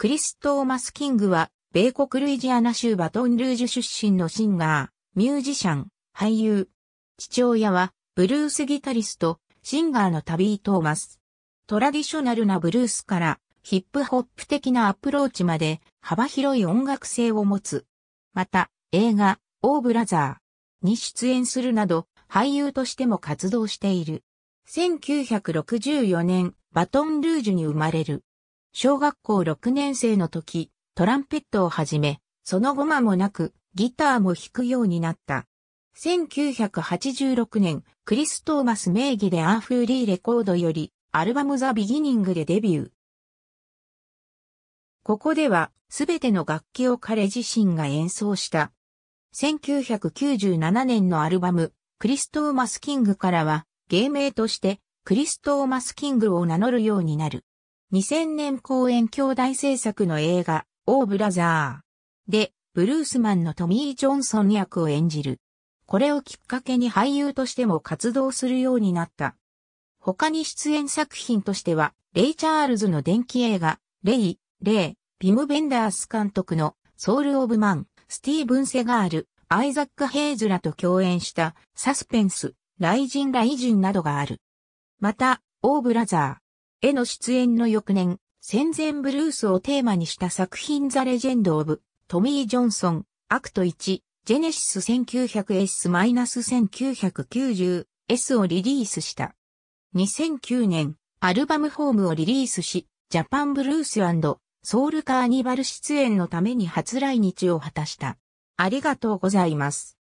クリス・トーマス・キングは、米国ルイジアナ州バトンルージュ出身のシンガー、ミュージシャン、俳優。父親は、ブルースギタリスト、シンガーのタビー・トーマス。トラディショナルなブルースから、ヒップホップ的なアプローチまで、幅広い音楽性を持つ。また、映画、オーブラザーに出演するなど、俳優としても活動している。1964年、バトンルージュに生まれる。小学校6年生の時、トランペットをはじめ、その後間もなくギターも弾くようになった。1986年、クリス・トーマス名義でアーフーリーレコードより、アルバムザ・ビギニングでデビュー。ここでは、すべての楽器を彼自身が演奏した。1997年のアルバム、クリス・トーマス・キングからは、芸名として、クリス・トーマス・キングを名乗るようになる。2000年公演兄弟制作の映画、オーブラザーで、ブルースマンのトミー・ジョンソン役を演じる。これをきっかけに俳優としても活動するようになった。他に出演作品としては、レイ・チャールズの電気映画、レイ、レイ、ビム・ベンダース監督のソウル・オブ・マン、スティーブン・セガール、アイザック・ヘイズらと共演したサスペンス、ライジン・ライジンなどがある。また、オーブラザー、への出演の翌年、戦前ブルースをテーマにした作品ザ・レジェンド・オブ・トミー・ジョンソン、アクト1、ジェネシス 1900S-1990S をリリースした。2009年、アルバムホームをリリースし、ジャパンブルースソウルカーニバル出演のために初来日を果たした。ありがとうございます。